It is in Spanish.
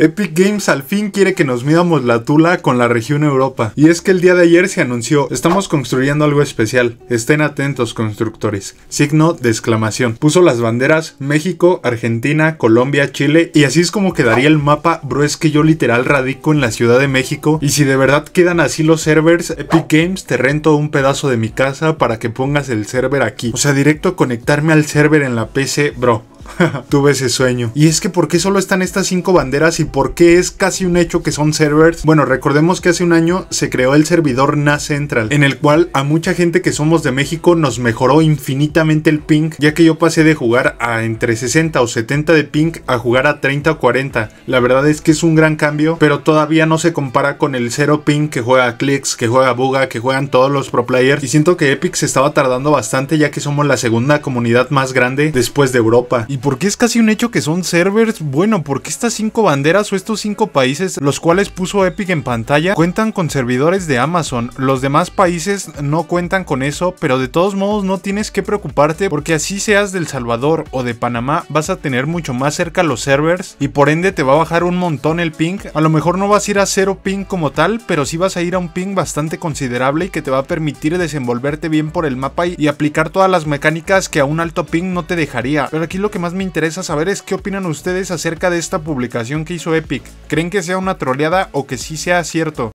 Epic Games al fin quiere que nos midamos la tula con la región Europa. Y es que el día de ayer se anunció, estamos construyendo algo especial, estén atentos constructores. Signo de exclamación. Puso las banderas México, Argentina, Colombia, Chile y así es como quedaría el mapa, bro, es que yo literal radico en la Ciudad de México y si de verdad quedan así los servers, Epic Games te rento un pedazo de mi casa para que pongas el server aquí. O sea, directo conectarme al server en la PC, bro. Tuve ese sueño. Y es que ¿por qué solo están estas cinco banderas y por qué es casi un hecho que son servers? Bueno, recordemos que hace un año se creó el servidor NA Central, en el cual a mucha gente que somos de México nos mejoró infinitamente el ping, ya que yo pasé de jugar a entre 60 o 70 de ping a jugar a 30 o 40. La verdad es que es un gran cambio, pero todavía no se compara con el cero ping que juega Clicks, que juega Buga, que juegan todos los pro players. Y siento que Epic se estaba tardando bastante ya que somos la segunda comunidad más grande después de Europa porque es casi un hecho que son servers? Bueno, porque estas cinco banderas o estos cinco países los cuales puso Epic en pantalla cuentan con servidores de Amazon. Los demás países no cuentan con eso, pero de todos modos no tienes que preocuparte porque así seas del Salvador o de Panamá vas a tener mucho más cerca los servers y por ende te va a bajar un montón el ping. A lo mejor no vas a ir a cero ping como tal, pero sí vas a ir a un ping bastante considerable y que te va a permitir desenvolverte bien por el mapa y, y aplicar todas las mecánicas que a un alto ping no te dejaría. Pero aquí lo que más más me interesa saber es qué opinan ustedes acerca de esta publicación que hizo Epic. ¿Creen que sea una troleada o que sí sea cierto?